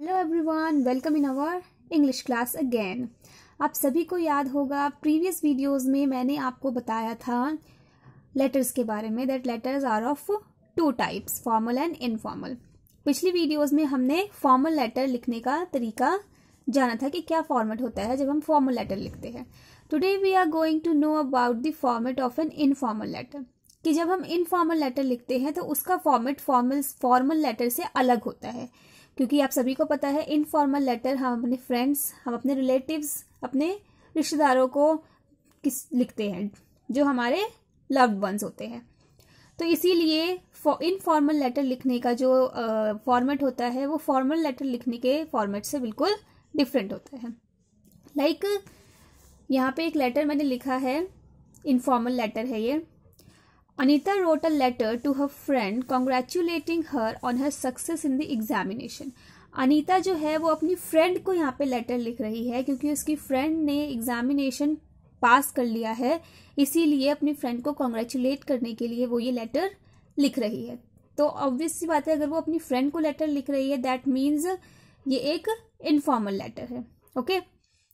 Hello everyone welcome in our English class again आप सभी को याद होगा प्रीवियस वीडियोस में मैंने आपको बताया था लेटर्स के बारे में that letters are of two types formal and informal पिछली वीडियोस में हमने फॉर्मल लेटर लिखने का तरीका जाना था कि क्या फॉर्मेट होता है जब हम फॉर्मल लेटर लिखते हैं today we are going to know about the format of an informal letter कि जब हम इनफॉर्मल लेटर लिखते हैं तो उसका फॉर्मेट फॉर्मल फॉर्मल लेटर से अलग होता है क्योंकि आप सभी को पता है इनफॉर्मल लेटर हम अपने फ्रेंड्स हम अपने रिलेटिव्स अपने रिश्तेदारों को किस लिखते हैं जो हमारे लव्ड वंस होते हैं तो इसीलिए इनफॉर्मल लेटर लिखने का जो फॉर्मेट uh, होता है वो फॉर्मल लेटर लिखने के फॉर्मेट से बिल्कुल डिफरेंट होता है लाइक like, यहाँ पे एक लेटर मैंने लिखा है इनफॉर्मल लेटर है ये Anita wrote a letter to her friend congratulating her on her success in the examination. Anita जो है वो अपनी फ्रेंड को यहाँ पे लेटर लिख रही है क्योंकि उसकी फ्रेंड ने एग्जामिनेशन पास कर लिया है इसीलिए अपनी फ्रेंड को कॉन्ग्रेचुलेट करने के लिए वो ये लेटर लिख रही है तो ऑब्वियसली सी बात है अगर वो अपनी फ्रेंड को लेटर लिख रही है दैट मीन्स ये एक इनफॉर्मल लेटर है ओके okay?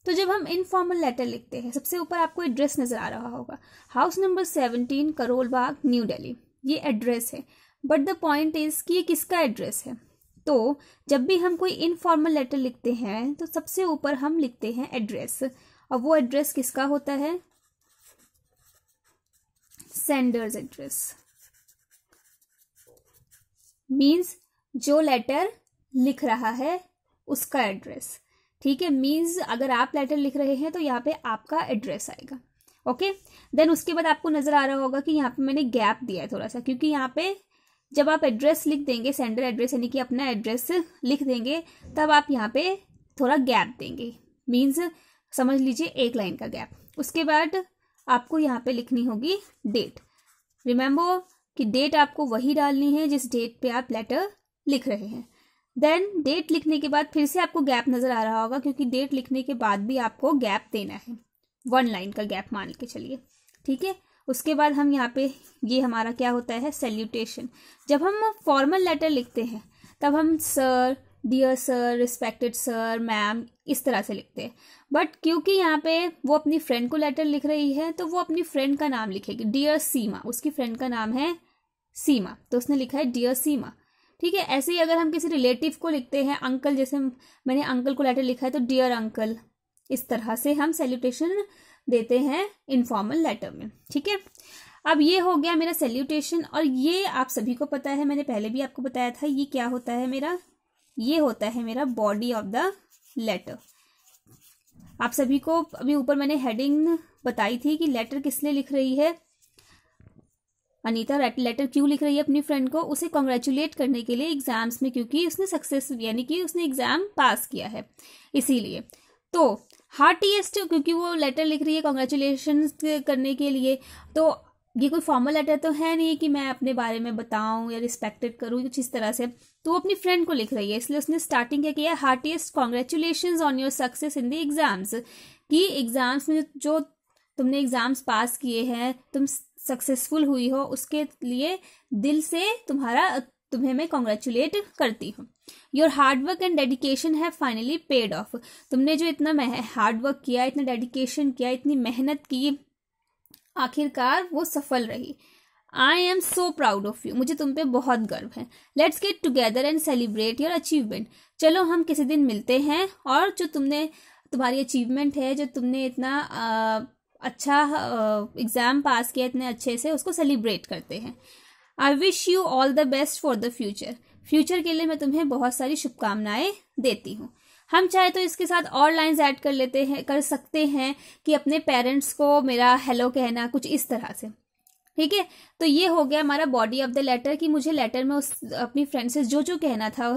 तो जब हम इनफॉर्मल लेटर लिखते हैं सबसे ऊपर आपको एड्रेस नज़र आ रहा होगा house number seventeen Karol Bagh New Delhi ये एड्रेस है बट द पॉइंट इज़ कि ये किसका एड्रेस है तो जब भी हम कोई इनफॉर्मल लेटर लिखते हैं तो सबसे ऊपर हम लिखते हैं एड्रेस और वो एड्रेस किसका होता है सेंडर्स एड्रेस मीन्स जो लेटर लिख रहा है उसका एड्रेस ठीक है मीन्स अगर आप लेटर लिख रहे हैं तो यहाँ पे आपका एड्रेस आएगा ओके देन उसके बाद आपको नज़र आ रहा होगा कि यहाँ पे मैंने गैप दिया है थोड़ा सा क्योंकि यहाँ पे जब आप एड्रेस लिख देंगे सेंडर एड्रेस यानी कि अपना एड्रेस लिख देंगे तब आप यहाँ पे थोड़ा गैप देंगे मीन्स समझ लीजिए एक लाइन का गैप उसके बाद आपको यहाँ पे लिखनी होगी डेट रिमेम्बर कि डेट आपको वही डालनी है जिस डेट पे आप लेटर लिख रहे हैं देन डेट लिखने के बाद फिर से आपको गैप नज़र आ रहा होगा क्योंकि डेट लिखने के बाद भी आपको गैप देना है वन लाइन का गैप मान के चलिए ठीक है उसके बाद हम यहाँ पे ये हमारा क्या होता है सेल्यूटेशन जब हम फॉर्मल लेटर लिखते हैं तब हम sir dear sir respected sir ma'am इस तरह से लिखते हैं बट क्योंकि यहाँ पे वो अपनी फ्रेंड को लेटर लिख रही है तो वो अपनी फ्रेंड का नाम लिखेगी डियर सीमा उसकी फ्रेंड का नाम है सीमा तो उसने लिखा है डियर सीमा ठीक है ऐसे ही अगर हम किसी रिलेटिव को लिखते हैं अंकल जैसे मैंने अंकल को लेटर लिखा है तो डियर अंकल इस तरह से हम सेल्यूटेशन देते हैं इनफॉर्मल लेटर में ठीक है अब ये हो गया मेरा सेल्यूटेशन और ये आप सभी को पता है मैंने पहले भी आपको बताया था ये क्या होता है मेरा ये होता है मेरा बॉडी ऑफ द लेटर आप सभी को अभी ऊपर मैंने हेडिंग बताई थी कि लेटर किस लिए लिख रही है अनीता लेटर क्यों लिख रही है अपनी फ्रेंड को उसे कॉन्ग्रेचुलेट करने के लिए एग्जाम्स में क्योंकि उसने सक्सेस यानी कि उसने एग्जाम पास किया है इसीलिए तो हार्टीएस्ट क्योंकि वो लेटर लिख रही है कॉन्ग्रेचुलेशन करने के लिए तो ये कोई फॉर्मल लेटर तो है नहीं कि मैं अपने बारे में बताऊं या रिस्पेक्टेड करूं कुछ इस तरह से तो वो अपनी फ्रेंड को लिख रही है इसलिए उसने स्टार्टिंग क्या किया heartiest congratulation on your success in the exams कि एग्जाम्स में जो तुमने एग्जाम्स पास किए हैं तुम सक्सेसफुल हुई हो उसके लिए दिल से तुम्हारा तुम्हें मैं कॉन्ग्रेचुलेट करती हूँ योर हार्डवर्क एंड डेडिकेशन है फाइनली पेड ऑफ तुमने जो इतना हार्डवर्क किया इतना डेडिकेशन किया इतनी मेहनत की आखिरकार वो सफल रही I am so proud of you मुझे तुम पे बहुत गर्व है let's get together and celebrate your achievement चलो हम किसी दिन मिलते हैं और जो तुमने तुम्हारी अचीवमेंट है जो तुमने इतना अच्छा एग्ज़ाम पास किया इतने अच्छे से उसको सेलिब्रेट करते हैं I wish you all the best for the future future के लिए मैं तुम्हें बहुत सारी शुभकामनाएं देती हूँ हम चाहे तो इसके साथ और लाइंस ऐड कर लेते हैं कर सकते हैं कि अपने पेरेंट्स को मेरा हेलो कहना कुछ इस तरह से ठीक है तो ये हो गया हमारा बॉडी ऑफ द लेटर कि मुझे लेटर में उस अपनी फ्रेंड से जो जो कहना था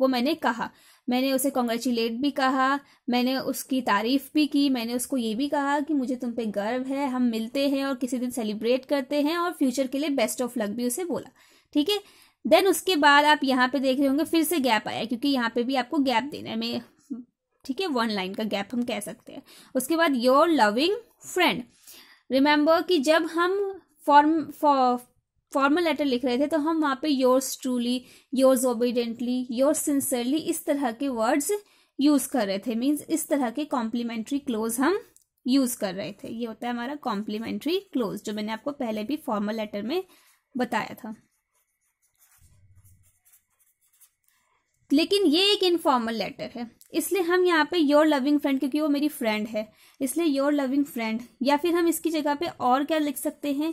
वो मैंने कहा मैंने उसे कॉन्ग्रेचुलेट भी कहा मैंने उसकी तारीफ भी की मैंने उसको ये भी कहा कि मुझे तुम पे गर्व है हम मिलते हैं और किसी दिन सेलिब्रेट करते हैं और फ्यूचर के लिए बेस्ट ऑफ लक भी उसे बोला ठीक है देन उसके बाद आप यहाँ पे देख रहे होंगे फिर से गैप आया क्योंकि यहाँ पे भी आपको गैप देना है मैं ठीक है वन लाइन का गैप हम कह सकते हैं उसके बाद योर लविंग फ्रेंड रिमेंबर कि जब हम फॉर्म फॉर्मल लेटर लिख रहे थे तो हम वहां पे yours truly yours obediently yours sincerely इस तरह के वर्ड्स यूज कर रहे थे मीन्स इस तरह के कॉम्प्लीमेंट्री क्लोज हम यूज कर रहे थे ये होता है हमारा कॉम्प्लीमेंट्री क्लोज जो मैंने आपको पहले भी फॉर्मल लेटर में बताया था लेकिन ये एक इनफॉर्मल लेटर है इसलिए हम यहाँ पे योर लविंग फ्रेंड क्योंकि वो मेरी फ्रेंड है इसलिए योर लविंग फ्रेंड या फिर हम इसकी जगह पे और क्या लिख सकते हैं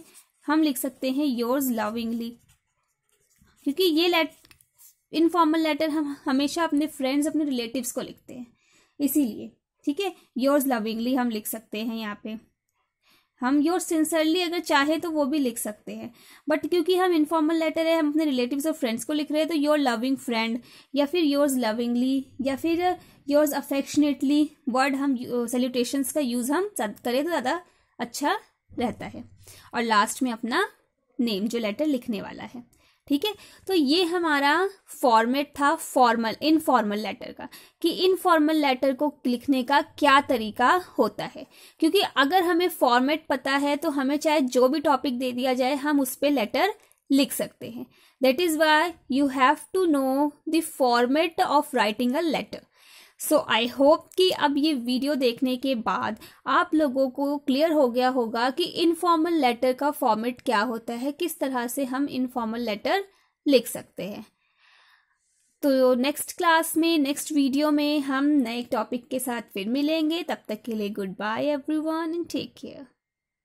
हम लिख सकते हैं योर्स लविंगली क्योंकि ये लेट इनफॉर्मल लेटर हम हमेशा अपने फ्रेंड्स अपने रिलेटिव्स को लिखते हैं इसीलिए ठीक है योर्स लविंगली हम लिख सकते हैं यहाँ पे हम योर सिंसरली अगर चाहे तो वो भी लिख सकते हैं बट क्योंकि हम इनफॉर्मल लेटर है हम अपने रिलेटिव्स और फ्रेंड्स को लिख रहे हैं तो योर लविंग फ्रेंड या फिर योर्स लविंगली या फिर योर्स अफेक्शनेटली वर्ड हम सैल्यूटेशंस uh, का यूज़ हम करें तो ज़्यादा अच्छा रहता है और लास्ट में अपना नेम जो लेटर लिखने वाला है ठीक है तो ये हमारा फॉर्मेट था फॉर्मल इनफॉर्मल लेटर का कि इनफॉर्मल लेटर को लिखने का क्या तरीका होता है क्योंकि अगर हमें फॉर्मेट पता है तो हमें चाहे जो भी टॉपिक दे दिया जाए हम उस पर लेटर लिख सकते हैं that is why you have to know the format of writing a letter so I hope कि अब ये वीडियो देखने के बाद आप लोगों को क्लियर हो गया होगा कि इनफॉर्मल लेटर का फॉर्मेट क्या होता है किस तरह से हम इनफॉर्मल लेटर लिख सकते हैं तो नेक्स्ट क्लास में नेक्स्ट वीडियो में हम नए टॉपिक के साथ फिर मिलेंगे तब तक के लिए goodbye everyone and take care